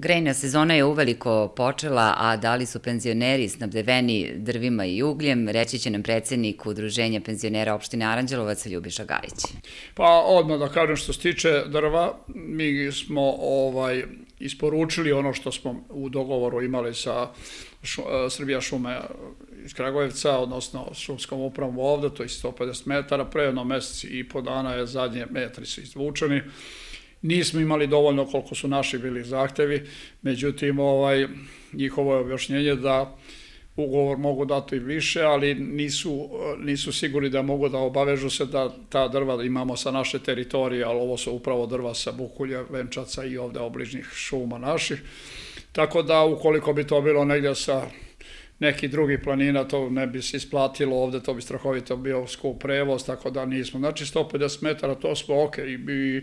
Grejna sezona je uveliko počela, a da li su penzioneri snabdeveni drvima i ugljem, reći će nam predsednik Udruženja penzionera opštine Aranđelovac Ljubiša Gajić. Pa odmah da kažem što se tiče drva, mi smo ovaj, isporučili ono što smo u dogovoru imali sa e, Srbija šume iz Kragujevca, odnosno šumskom upravom ovde, to je 150 metara, pre jedno mesec i po dana je zadnje metri su izvučeni. Nismo imali dovoljno koliko su naši bili zahtevi, međutim ovaj, njihovo je objašnjenje da ugovor mogu dati više, ali nisu, nisu sigurni da mogu da obavežu se da ta drva imamo sa naše teritorije, ali ovo su upravo drva sa Bukulja, Venčaca i ovde obližnjih šuma naših. Tako da ukoliko bi to bilo negde sa neki drugi planina, to ne bi se isplatilo ovde, to bi strahovito bio skup prevoz, tako da nismo. Znači 150 metara, to smo ok. I, bi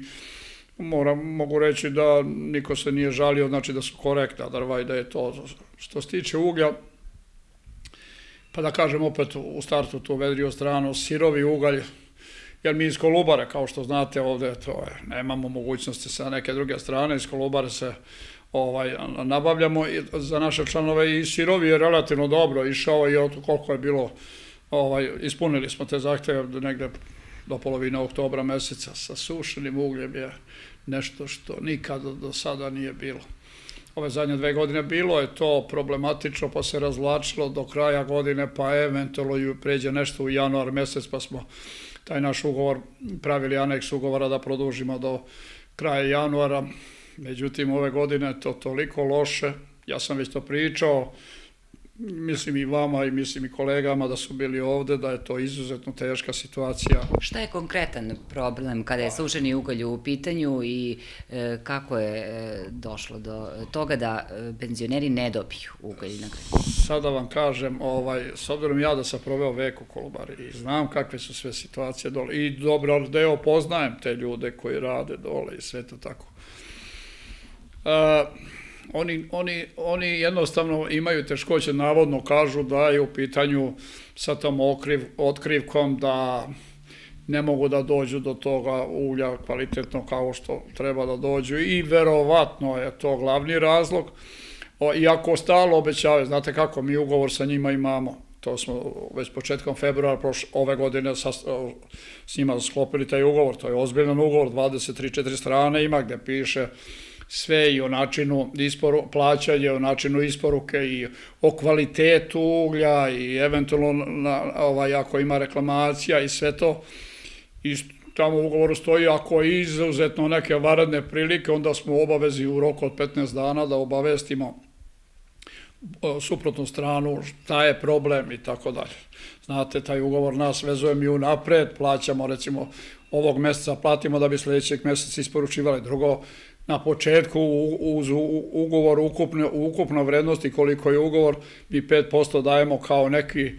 moram, mogu reći da niko se nije žalio, znači da su korektna drva i da je to. Što se tiče uglja, pa da kažem opet u startu tu vedrio stranu, sirovi ugalj, jer mi iz Kolubare, kao što znate ovde, to je, nemamo mogućnosti sa neke druge strane, iz Kolubare se ovaj, nabavljamo i za naše članove i sirovi je relativno dobro išao i od koliko je bilo, ovaj, ispunili smo te zahteve negde do polovine oktobra meseca sa sušenim ugljem je nešto što nikada do sada nije bilo. Ove zadnje dve godine bilo je to problematično, pa se razvlačilo do kraja godine, pa eventualno pređe nešto u januar mesec, pa smo taj naš ugovor, pravili aneks ugovora da produžimo do kraja januara. Međutim, ove godine je to toliko loše, ja sam već to pričao, mislim i vama i mislim i kolegama da su bili ovde, da je to izuzetno teška situacija. Šta je konkretan problem kada je sušeni ugalj u pitanju i e, kako je e, došlo do toga da e, penzioneri ne dobiju ugalj na kraju? Sada vam kažem, ovaj, s obzirom ja da sam proveo vek u Kolubari i znam kakve su sve situacije dole i dobro deo da poznajem te ljude koji rade dole i sve to tako. E, oni, oni, oni jednostavno imaju teškoće, navodno kažu da je u pitanju sa tom okriv, otkrivkom da ne mogu da dođu do toga ulja kvalitetno kao što treba da dođu i verovatno je to glavni razlog. O, iako stalo obećavaju, znate kako, mi ugovor sa njima imamo, to smo već početkom februara ove godine sa, s njima sklopili taj ugovor, to je ozbiljan ugovor, 23-4 strane ima gde piše sve i o načinu isporu, plaćanja, o načinu isporuke i o kvalitetu uglja i eventualno na, ovaj, ako ima reklamacija i sve to. I tamo u ugovoru stoji ako je izuzetno neke varedne prilike, onda smo obavezi u roku od 15 dana da obavestimo suprotnu stranu, šta je problem i tako dalje. Znate, taj ugovor nas vezuje mi unapred, plaćamo recimo ovog meseca platimo da bi sledećeg meseca isporučivali. Drugo, na početku uz ugovor ukupne, ukupno vrednosti koliko je ugovor, mi 5% dajemo kao neki e,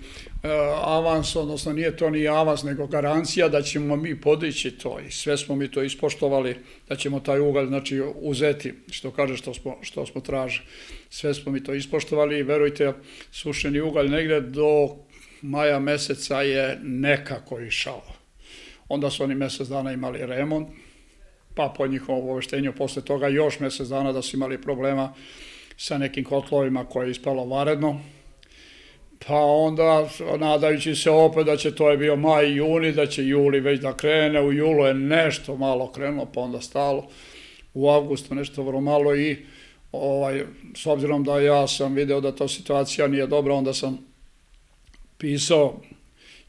avans, odnosno nije to ni avans, nego garancija da ćemo mi podići to i sve smo mi to ispoštovali, da ćemo taj ugalj znači, uzeti, što kaže što smo, što smo tražili. Sve smo mi to ispoštovali i verujte, sušeni ugalj negde do maja meseca je nekako išao. Onda su oni mesec dana imali remont, pa po njihovom obaveštenju posle toga još mesec dana da su imali problema sa nekim kotlovima koje je ispalo varedno. Pa onda, nadajući se opet da će to je bio maj i juni, da će juli već da krene, u julu je nešto malo krenulo, pa onda stalo, u avgustu nešto vrlo malo i ovaj, s obzirom da ja sam video da to situacija nije dobra, onda sam pisao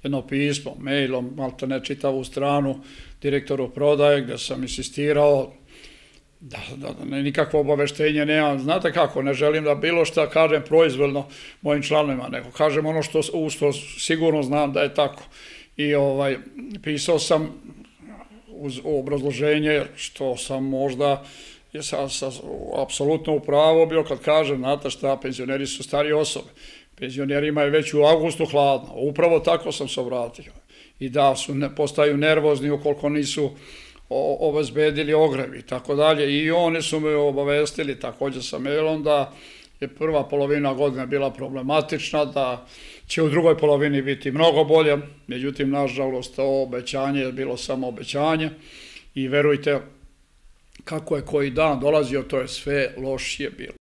jedno pismo, mailom, malte ne čitavu stranu, direktoru prodaje, gde sam insistirao, Da, da, da, ne, nikakvo obaveštenje nemam. Znate kako, ne želim da bilo šta kažem proizvoljno mojim članovima, nego kažem ono što, što sigurno znam da je tako. I ovaj, pisao sam uz obrazloženje što sam možda je sa, sa, apsolutno u pravo bio kad kažem, znate šta, penzioneri su stari osobe Penzionerima je već u augustu hladno. Upravo tako sam se obratio. I da su, ne, postaju nervozni ukoliko nisu obezbedili ogrev i tako dalje. I oni su me obavestili takođe sa mailom da je prva polovina godine bila problematična, da će u drugoj polovini biti mnogo bolje. Međutim, nažalost, to obećanje je bilo samo obećanje i verujte, kako je koji dan dolazio, to je sve lošije bilo.